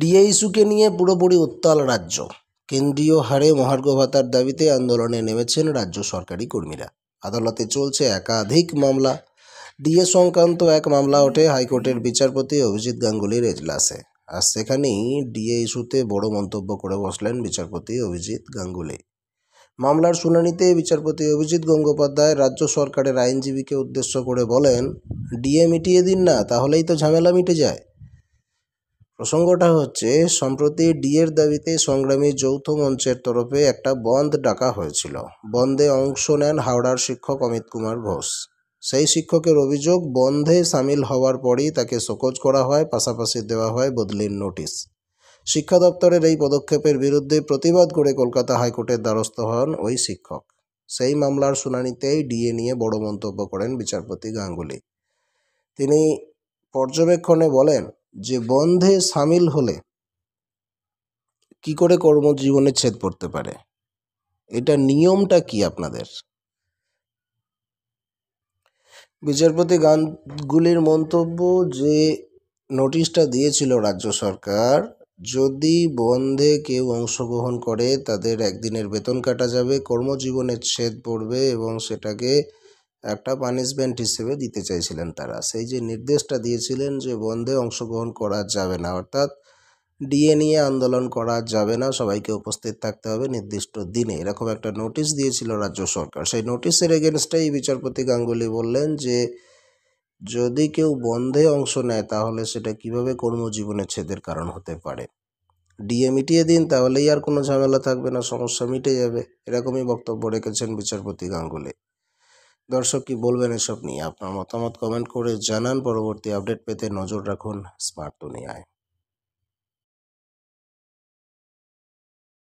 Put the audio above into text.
ডিএইসুকে নিয়ে পুরোপুরি উত্তাল রাজ্য কেন্দ্রীয় হারে মহার্ঘ ভাতার দাবিতে আন্দোলনে নেমেছেন রাজ্য সরকারি কর্মীরা আদালতে চলছে একাধিক মামলা ডিএ সংক্রান্ত এক মামলা ওঠে হাইকোর্টের বিচারপতি অভিজিৎ গাঙ্গুলির এজলাসে আর সেখানেই ডিএ ইস্যুতে বড় মন্তব্য করে বসলেন বিচারপতি অভিজিৎ গাঙ্গুলি মামলার শুনানিতে বিচারপতি অভিজিৎ গঙ্গোপাধ্যায় রাজ্য সরকারের আইনজীবীকে উদ্দেশ্য করে বলেন ডিএ মিটিয়ে দিন না তাহলেই তো ঝামেলা মিটে যায় প্রসঙ্গটা হচ্ছে সম্প্রতি ডিএর দাবিতে সংগ্রামী যৌথ মঞ্চের তরফে একটা বন্ধ ডাকা হয়েছিল বন্ধে অংশ নেন হাওড়ার শিক্ষক অমিত কুমার ঘোষ সেই শিক্ষকের অভিযোগ বন্ধে সামিল হওয়ার পরই তাকে শোকজ করা হয় পাশাপাশি দেওয়া হয় বদলির নোটিশ শিক্ষা দপ্তরের এই পদক্ষেপের বিরুদ্ধে প্রতিবাদ করে কলকাতা হাইকোর্টের দ্বারস্থ হন ওই শিক্ষক সেই মামলার শুনানিতেই ডিএ নিয়ে বড় মন্তব্য করেন বিচারপতি গাঙ্গুলি তিনি পর্যবেক্ষণে বলেন যে বন্ধে সামিল হলে কি করে কর্মজীবনে ছেদ পড়তে পারে এটা নিয়মটা কি আপনাদের বিচারপতি গানগুলির মন্তব্য যে নোটিশটা দিয়েছিল রাজ্য সরকার যদি বন্ধে কেউ অংশগ্রহণ করে তাদের একদিনের বেতন কাটা যাবে কর্মজীবনের ছেদ পড়বে এবং সেটাকে একটা পানিশমেন্ট হিসেবে দিতে চাইছিলেন তারা সেই যে নির্দেশটা দিয়েছিলেন যে বন্ধে অংশগ্রহণ করা যাবে না অর্থাৎ ডিএ নিয়ে আন্দোলন করা যাবে না সবাইকে উপস্থিত থাকতে হবে নির্দিষ্ট দিনে এরকম একটা নোটিশ দিয়েছিল রাজ্য সরকার সেই নোটিশের এগেনস্টেই বিচারপতি গাঙ্গুলি বললেন যে যদি কেউ বন্ধে অংশ নেয় তাহলে সেটা কিভাবে কর্মজীবনে ছেদের কারণ হতে পারে ডিএ মিটিয়ে দিন তাহলেই আর কোনো ঝামেলা থাকবে না সমস্যা মিটে যাবে এরকমই বক্তব্য রেখেছেন বিচারপতি গাঙ্গুলি দর্শক কি বলবেন এসব নিয়ে আপনার মতামত কমেন্ট করে জানান পরবর্তী আপডেট পেতে নজর রাখুন স্মার্ট দুনিয়ায়